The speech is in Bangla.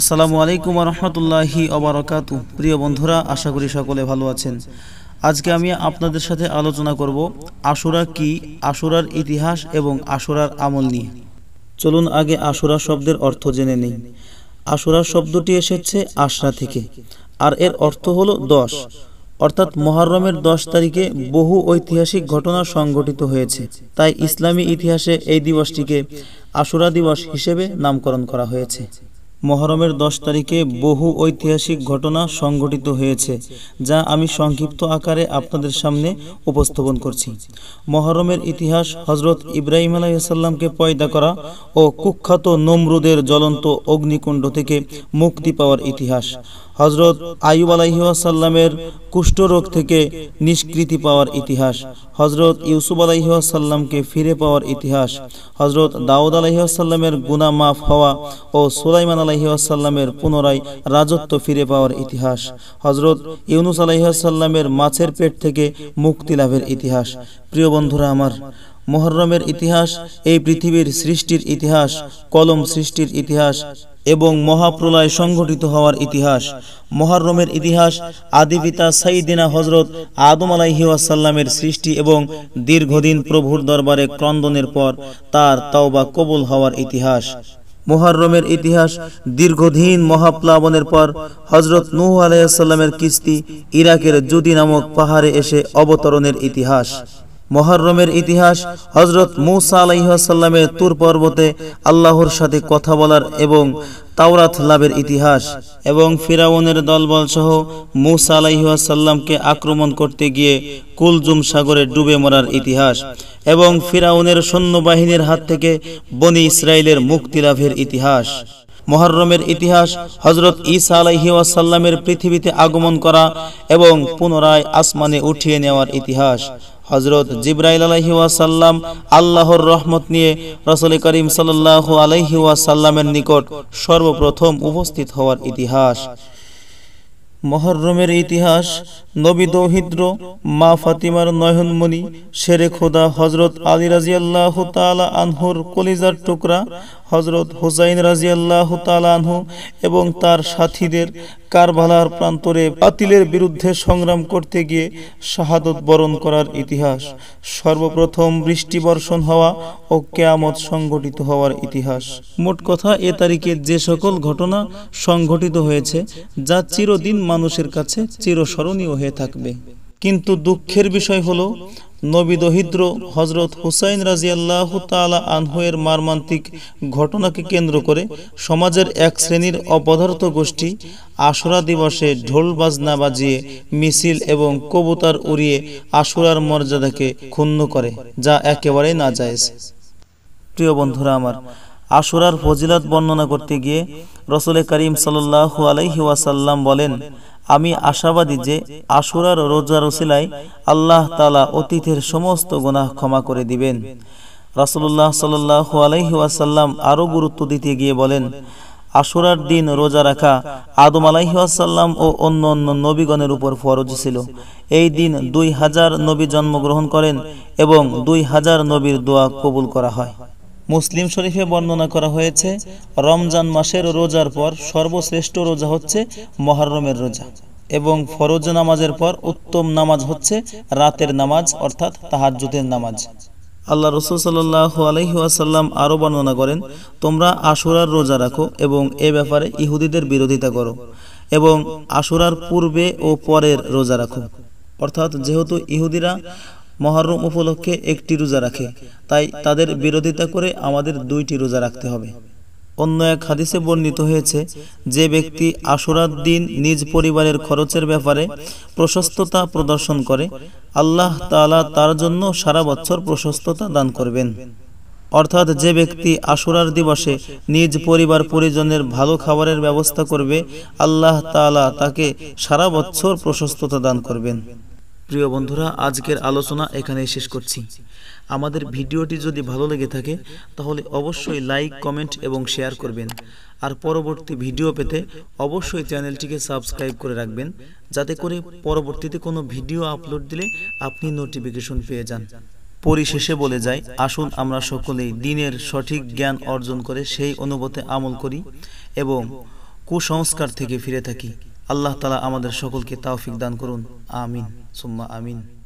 আসসালামু আলাইকুম রহমতুল্লাহি অবরাকাতু প্রিয় বন্ধুরা আশা করি সকলে ভালো আছেন আজকে আমি আপনাদের সাথে আলোচনা করব আশুরা কি আশুরার ইতিহাস এবং আশুরার আমল নিয়ে চলুন আগে আশুরা শব্দের অর্থ জেনে নেই আশুরা শব্দটি এসেছে আশরা থেকে আর এর অর্থ হলো দশ অর্থাৎ মহারমের দশ তারিখে বহু ঐতিহাসিক ঘটনা সংঘটিত হয়েছে তাই ইসলামী ইতিহাসে এই দিবসটিকে আশুরা দিবস হিসেবে নামকরণ করা হয়েছে মহরমের দশ তারিখে বহু ঐতিহাসিক ঘটনা সংঘটিত হয়েছে যা আমি সংক্ষিপ্ত আকারে আপনাদের সামনে উপস্থাপন করছি মহরমের ইতিহাস হজরত ইব্রাহিম আলাইসাল্লামকে পয়দা করা ও কুখ্যাত নমরুদের জ্বলন্ত অগ্নিকুণ্ড থেকে মুক্তি পাওয়ার ইতিহাস হজরত আয়ুব আলাইহাসাল্লামের কুষ্ঠরোগ থেকে নিষ্কৃতি পাওয়ার ইতিহাস হজরত ইউসুফ আলাইহাসাল্লামকে ফিরে পাওয়ার ইতিহাস হজরত দাউদ আলাইহাসাল্লামের গুনা মাফ হওয়া ও সুলাইমান আলহিহাসাল্লামের পুনরায় রাজত্ব ফিরে পাওয়ার ইতিহাস হজরত ইউনুস আলহিহাসাল্লামের মাছের পেট থেকে মুক্তি লাভের ইতিহাস প্রিয় বন্ধুরা আমার মহরমের ইতিহাস এই পৃথিবীর সৃষ্টির ইতিহাস কলম সৃষ্টির ইতিহাস এবং মহাপ্রলয় সংঘটিত হওয়ার ইতিহাস মহরমের ইতিহাস আদিপিতা সাইদিনা হজরত আদম আলাইহিওয়াসাল্লামের সৃষ্টি এবং দীর্ঘদিন প্রভুর দরবারে ক্রন্দনের পর তার তাওবা কবুল হওয়ার ইতিহাস মোহরমের ইতিহাস দীর্ঘদিন মহাপ্লাবনের পর হজরত নূহ আলাইসাল্লামের কিস্তি ইরাকের জুদি নামক পাহাড়ে এসে অবতরণের ইতিহাস মহরমের ইতিহাস হজরত মৌসা আলাইহাসাল্লামের তুর পর্বতে আল্লাহর সাথে কথা বলার এবং তাওরাত লাভের ইতিহাস এবং ফিরাউনের দলবল সহ মৌসা আলাইহাসাল্লামকে আক্রমণ করতে গিয়ে কুলজুম সাগরে ডুবে মরার ইতিহাস এবং ফিরাউনের সৈন্যবাহিনীর হাত থেকে বনি ইসরায়েলের মুক্তি লাভের ইতিহাস মহরমের ইতিহাস হজরত ইসা আলাইহাসাল্লামের পৃথিবীতে আগমন করা এবং পুনরায় আসমানে উঠিয়ে নেওয়ার ইতিহাস হজরত জিব্রাইল আলহি ওয়াসাল্লাম আল্লাহর রহমত নিয়ে রসল করিম সাল্লাহ আলহি ওয়াসাল্লামের নিকট সর্বপ্রথম উপস্থিত হওয়ার ইতিহাস মহরমের ইতিহাস নবী দৌহিদ্র মা ফাতিমার নয়নমণি শেরে খোদা হজরত আলী রাজিয়াল্লাহ তালা আনহুর কলিজার টুকরা হজরত হুসাইন রাজিয়াল্লাহ তালানহ এবং তার সাথীদের কারভালার প্রান্তরে বাতিলের বিরুদ্ধে সংগ্রাম করতে গিয়ে শাহাদত বরণ করার ইতিহাস সর্বপ্রথম বৃষ্টি বর্ষণ হওয়া ও কেয়ামত সংগঠিত হওয়ার ইতিহাস মোট কথা এ তারিখে যে সকল ঘটনা সংঘটিত হয়েছে যা চিরদিন মানুষের কাছে চিরস্মরণীয় হয়ে থাকবে কিন্তু দুঃখের বিষয় হলো নবী দহিদ্র হজরত হুসাইন রাজিয়াল্লাহ তালা আনহয়ের মার্মান্তিক ঘটনাকে কেন্দ্র করে সমাজের এক শ্রেণীর অপদার্থ গোষ্ঠী আশুরা দিবসে ঢোল বাজনা বাজিয়ে মিছিল এবং কবুতার উড়িয়ে আশুরার মর্যাদাকে ক্ষুণ্ণ করে যা একেবারেই না যায় প্রিয় বন্ধুরা আমার আশুরার ফজিলাত বর্ণনা করতে গিয়ে রসুল করিম সাল্লাহ আলাইহি ওয়াসাল্লাম বলেন আমি আশাবাদী যে আশুরার রোজার ওসিলায় আল্লাহ তালা অতীতের সমস্ত গুনাহ ক্ষমা করে দিবেন রাসুল্লাহ সাল্লাহ আলহি আরও গুরুত্ব দিতে গিয়ে বলেন আশুরার দিন রোজা রাখা আদম আলাইহাসাল্লাম ও অন্য অন্য নবীগণের উপর ফরজ ছিল এই দিন দুই হাজার নবী জন্মগ্রহণ করেন এবং দুই হাজার নবীর দোয়া কবুল করা হয় মুসলিম শরীফে বর্ণনা করা হয়েছে রমজান মাসের রোজার পর সর্বশ্রেষ্ঠ রোজা হচ্ছে মহরমের রোজা এবং ফরোজ নামাজের পর উত্তম নামাজ হচ্ছে রাতের নামাজ অর্থাৎ তাহাজুদের নামাজ আল্লাহ রসুল সাল্লাহ আলহিহাসাল্লাম আরও বর্ণনা করেন তোমরা আশুরার রোজা রাখো এবং এ ব্যাপারে ইহুদিদের বিরোধিতা করো এবং আশুরার পূর্বে ও পরের রোজা রাখো অর্থাৎ যেহেতু ইহুদিরা মহরম উপলক্ষে একটি রোজা রাখে তাই তাদের বিরোধিতা করে আমাদের দুইটি রোজা রাখতে হবে অন্য এক হাদিসে বর্ণিত হয়েছে যে ব্যক্তি আশুরার দিন নিজ পরিবারের খরচের ব্যাপারে প্রশস্ততা প্রদর্শন করে আল্লাহ তালা তার জন্য সারা বছর প্রশস্ততা দান করবেন অর্থাৎ যে ব্যক্তি আশুরার দিবসে নিজ পরিবার পরিজনের ভালো খাবারের ব্যবস্থা করবে আল্লাহ তালা তাকে সারা বছর প্রশস্ততা দান করবেন প্রিয় বন্ধুরা আজকের আলোচনা এখানে শেষ করছি আমাদের ভিডিওটি যদি ভালো লেগে থাকে তাহলে অবশ্যই লাইক কমেন্ট এবং শেয়ার করবেন আর পরবর্তী ভিডিও পেতে অবশ্যই চ্যানেলটিকে সাবস্ক্রাইব করে রাখবেন যাতে করে পরবর্তীতে কোনো ভিডিও আপলোড দিলে আপনি নোটিফিকেশন পেয়ে যান পরিশেষে বলে যাই আসুন আমরা সকলেই দিনের সঠিক জ্ঞান অর্জন করে সেই অনুবতে আমল করি এবং কুসংস্কার থেকে ফিরে থাকি আল্লাহ তালা আমাদের সকলকে তাওফিক দান করুন আমিন সুম্মা আমিন